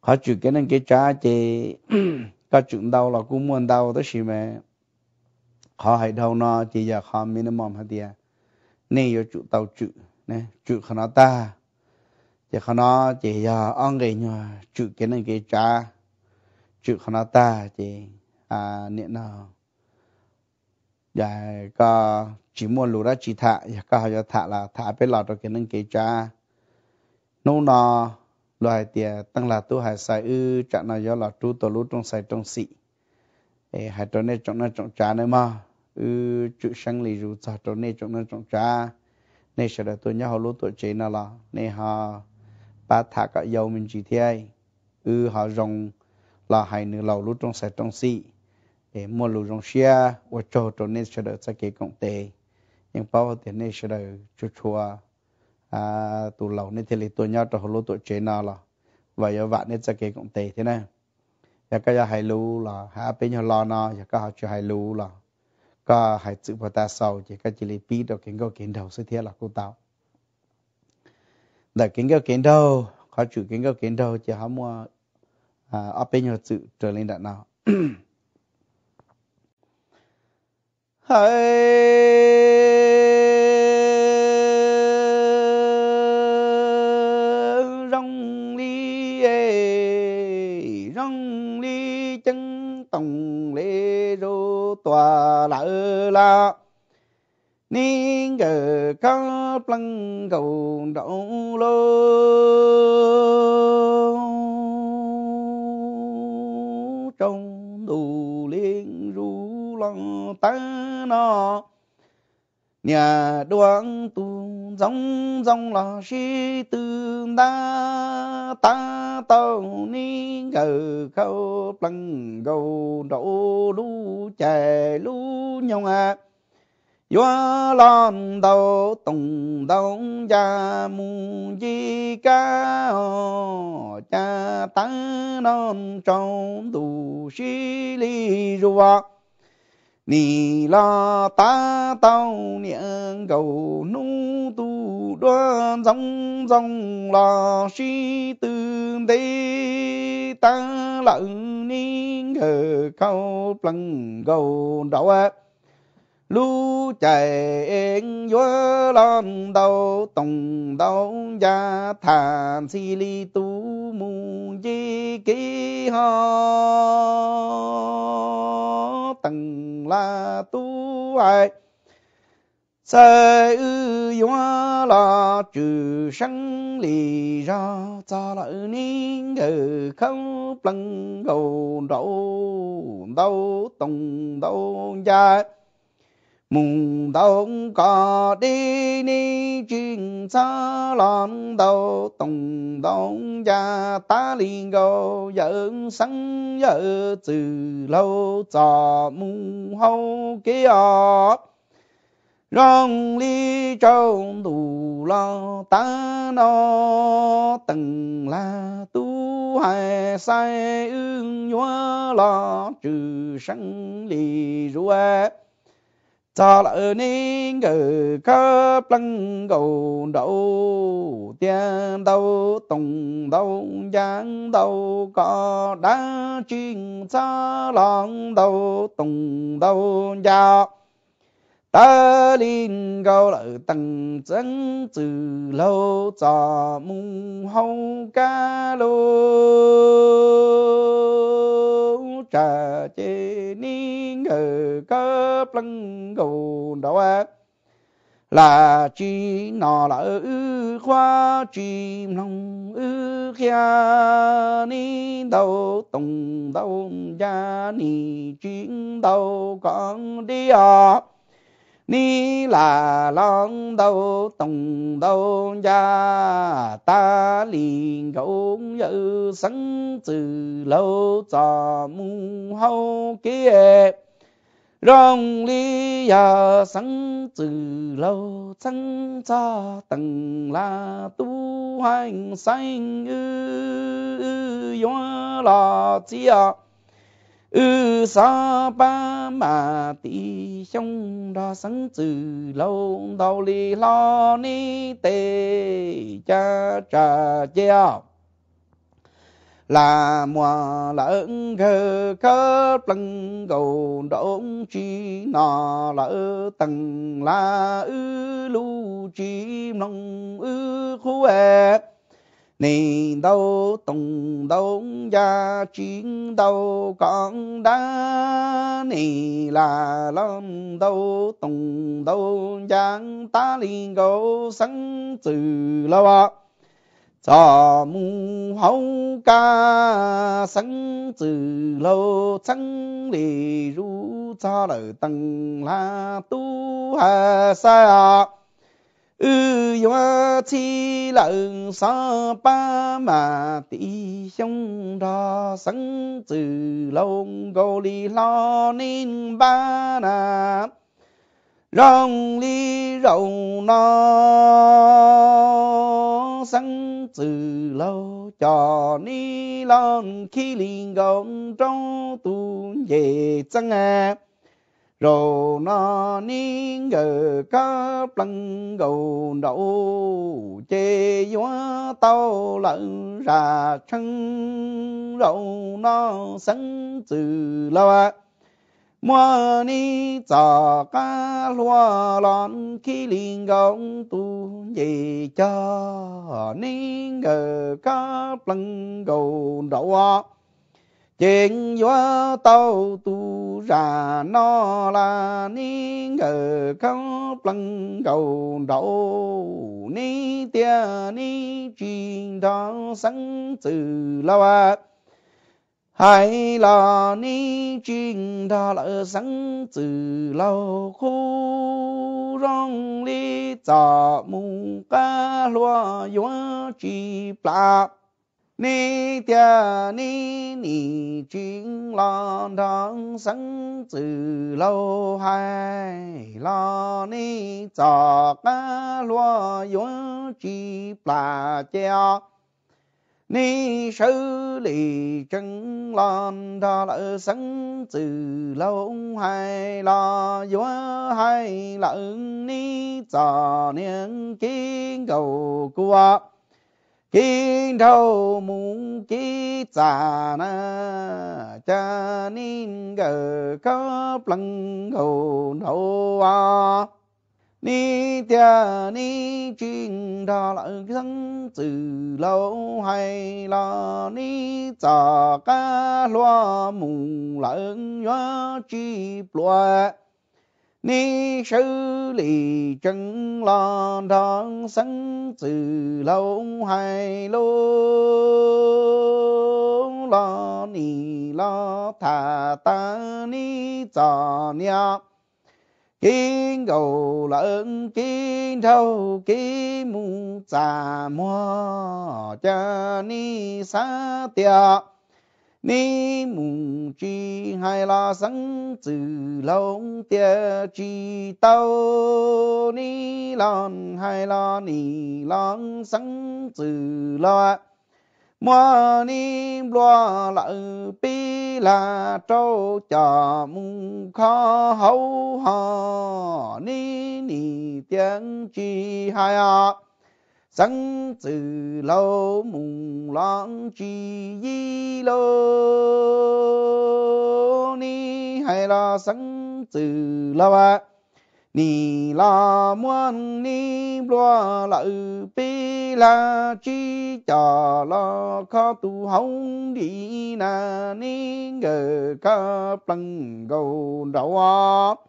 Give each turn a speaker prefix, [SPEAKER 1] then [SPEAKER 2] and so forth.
[SPEAKER 1] họ chịu cái nên cái cha chị có chuyện đau là cũng muốn đau đó xí mà họ hãy đau nó chỉ giờ họ minimum hả tiệt nên yo chịu tàu chịu nè chịu khả nó ta chỉ khả nó chỉ giờ ông cái nhau chịu cái nên cái cha chịu khả nó ta chỉ à niệm nào giờ dạ, có chỉ muốn lúa đó chỉ thả giờ dạ, có họ dạ, thả là thả bên lọt rồi cái nên cái cha nô nó loài tiề tăng là tu hải sai ư chặn nào do là tu tổ lú trong sai trong sĩ ê hải trong này trong này trong trà này mà ư chữ sang lì rú chả trong này trong này trong trà nên sẽ là tôi nhớ họ lú tuổi chế nào là nên họ ba thả cả dầu mình chỉ thế ư họ rồng là hải nữ lầu lú trong sai trong sĩ ê mua lú rồng xia và cho trong này sẽ được sẽ kể công tề nhưng bao tiền này sẽ được chua chua à tụ lẩu nên thì lì tụ nhau trò lô tụ chế nào là và giờ vạn nên sẽ kể cũng tệ thế này và cái giờ hai lú là hai bên nhau lo nó và cái họ chơi hai lú là có hai chữ vào ta sau chỉ cái chỉ lì pi đâu kiến câu kiến đầu sẽ thế là cô tao để kiến câu kiến đầu họ chủ kiến câu kiến đầu chỉ họ mua à ở bên nhau chữ trở lên đạn nào hãy tăng ly chân tổng lê rô tòa lạ la ni ngờ ca plăng cầu đậu lô trong đủ liên ru lòng ta nó nhà đoán tu dòng dòng là sĩ tư ta ta tôn ni ngờ khâu plăng gầu đổ lũ chè lũ nhông à gió lon đầu tùng đông cha mu di ca cha tăng non trong tu sĩ li ruột à. 你拉达到两个奴都端中中拉西顿的达老宁可靠能够到啊。lưu chạy vua lon đầu tùng đầu gia thàn si li tu mu di ký ho tầng la tu ai sơ ư vua lo trừ sanh lì ra cho lợi niên ngự không plăng gầu đầu đầu tùng đầu gia mùng đông có đi ni chuyện xa lon đầu tổng đông gia ta liền gầu dẫn sẵn giờ từ lâu cho mùng hậu kia rong ly trong đủ lo ta nó từng là tu hài sai ương nhua lo trừ sẵn lì ruột cho lỡ ninh ngự khớp lăng gầu đậu tiên đâu tùng đâu giang đâu có đá chuyên xa lòng đâu tùng đâu giao ta liên gầu lỡ tăng chân từ lâu cho mùng hồng ca lô trà chê ni ngờ cơ plăng gầu đó là chi nọ là ư khoa chi nông ư kha ni đâu tùng đâu gia ni chiến đâu con đi à ni là long đâu tùng đâu gia ta liền gấu như sân từ lâu trò mu hâu kia rong li ya sân từ lâu sân cho tầng là tu hành sanh ư ư yo lo chia ư sa ba mà ti xong đa sáng từ lâu đầu li lo ni tê cha cha chèo là mùa lợn gờ cơ plăng gầu đỗng chi nọ lỡ tầng là ư lu chi nông ư khu ẹt niệm đâu tùng đông gia chiến đâu con đá nì là lâm đâu tùng đâu giang ta liền gấu sắn từ lâu ạ cho mu hậu ca sắn từ lâu sắn lì ru cho đời tăng la tu hà sa ư yo chi lợn sa ba mà tỷ xong đo sẵn từ lông gô li lo nên ba na rong li rầu no sẵn từ lâu cho ni lon khi liền gọn trong tu về chẳng à rồ nó niên ngờ cá plăng gầu đậu chê gió tao lợn ra chân rầu nó sân từ lo mua ni cho cá lúa lon khi liền gọng tu về cho niên ngờ cá plăng gầu đậu chuyện gió tàu tu ra nó là ni ngờ không lăng cầu đậu ni tia ni truyền đó sẵn từ lâu à hay là ni truyền đó là sẵn từ lâu khu rong li tỏ mù ca loa gió chi plạp 你爹你你勤劳的生子老海老你咋个落有几百家？你手里勤劳的生子老海老有海老你咋能给狗过 chi đâu muốn chi xà na cha nín gờ khắp lăng hồ nô à ni tia ni chuyên đa là dân từ lâu hay là ni xà ca loa mù lợn nhóa chi loa 你手里正了庄，孙子龙海啰，老你老他等你咋样？给我老给头给母怎么？叫你杀掉？你母鸡还拉生子了，爹知道。你老还拉你老生子了，莫你别拉比拉招家母看好哈，你你爹去还呀？Sáng từ lâu mùng lãng chi yi lô ni hay là sáng từ lâu à ni la muôn ni lo lợi bi la chi cho lo khó tu hồng đi na ni ngờ ca plăng gầu đầu